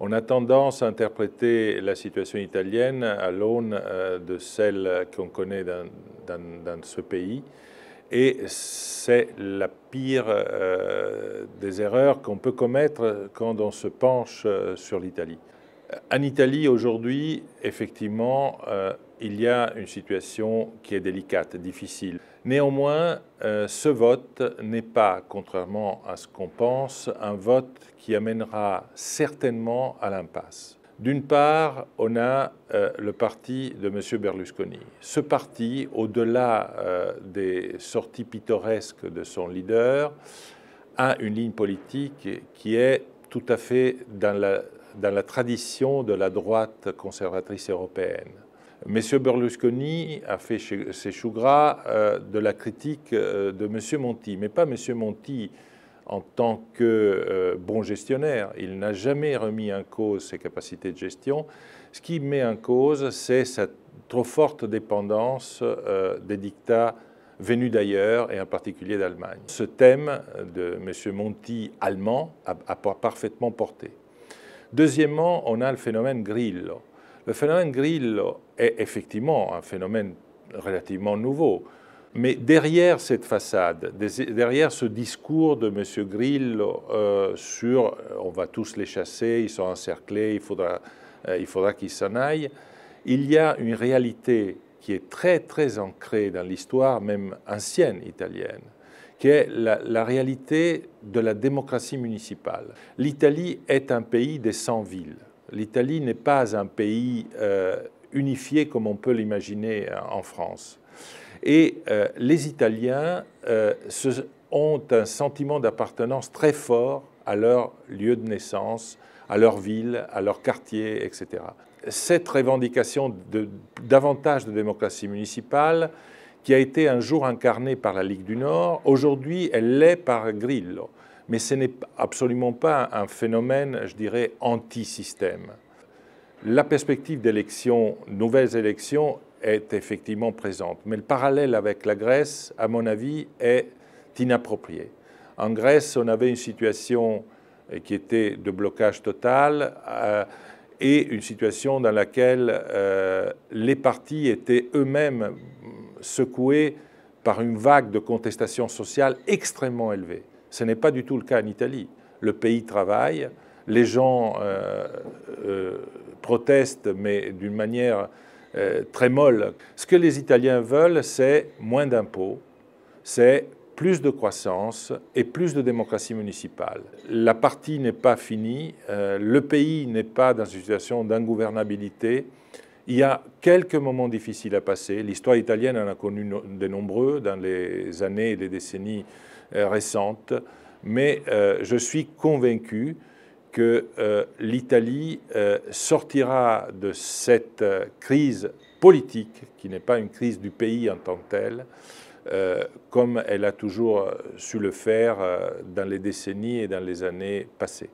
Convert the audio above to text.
On a tendance à interpréter la situation italienne à l'aune euh, de celle qu'on connaît dans, ce pays. Et c'est la pire euh, des erreurs qu'on peut commettre quand on se penche euh, sur l'Italie. En Italie, aujourd'hui, effectivement, il y a une situation qui est délicate, difficile. Néanmoins, euh, ce vote n'est pas, contrairement à ce qu'on pense, un vote qui amènera certainement à l'impasse. D'une part, on a euh, le parti de M. Berlusconi. Ce parti, au-delà euh, des sorties pittoresques de son leader, a une ligne politique qui est tout à fait dans la tradition de la droite conservatrice européenne M. Berlusconi a fait ses choux gras euh, de la critique euh, de M. Monti, mais pas M. Monti en tant que euh, bon gestionnaire. Il n'a jamais remis en cause ses capacités de gestion. Ce qui met en cause, c'est sa trop forte dépendance des dictats venus d'ailleurs et en particulier d'Allemagne. Ce thème de M. Monti allemand a, a parfaitement porté. Deuxièmement, on a le phénomène Grillo. Le phénomène Grillo est effectivement un phénomène relativement nouveau. Mais derrière cette façade, derrière ce discours de M. Grillo euh, sur euh, on va tous les chasser, ils sont encerclés, il faudra, euh, il faudra qu'ils s'en aillent, il y a une réalité qui est très très ancrée dans l'histoire même ancienne italienne, qui est la, la réalité de la démocratie municipale. L'Italie est un pays des 100 villes. L'Italie n'est pas un pays euh, unifié comme on peut l'imaginer euh, en France. Et euh, les Italiens ont un sentiment d'appartenance très fort à leur lieu de naissance, à leur ville, à leur quartier, etc. Cette revendication de davantage de démocratie municipale, qui a été un jour incarnée par la Ligue du Nord, aujourd'hui elle l'est par Grillo. Mais ce n'est absolument pas un phénomène, je dirais, anti-système. La perspective d'élections, nouvelles élections, est effectivement présente. Mais le parallèle avec la Grèce, à mon avis, est inapproprié. En Grèce, on avait une situation euh, qui était de blocage total euh, et une situation dans laquelle euh, les partis étaient eux-mêmes secoués par une vague de contestation sociale extrêmement élevée. Ce n'est pas du tout le cas en Italie. Le pays travaille, les gens euh, euh, protestent, mais d'une manière euh, très molle. Ce que les Italiens veulent, c'est moins d'impôts, c'est plus de croissance et plus de démocratie municipale. La partie n'est pas finie, le pays n'est pas dans une situation d'ingouvernabilité il y a quelques moments difficiles à passer. L'histoire italienne en a connu de nombreux dans les années et les décennies euh, récentes. Mais euh, je suis convaincu que euh, l'Italie sortira de cette crise politique, qui n'est pas une crise du pays en tant que telle, comme elle a toujours su le faire dans les décennies et dans les années passées.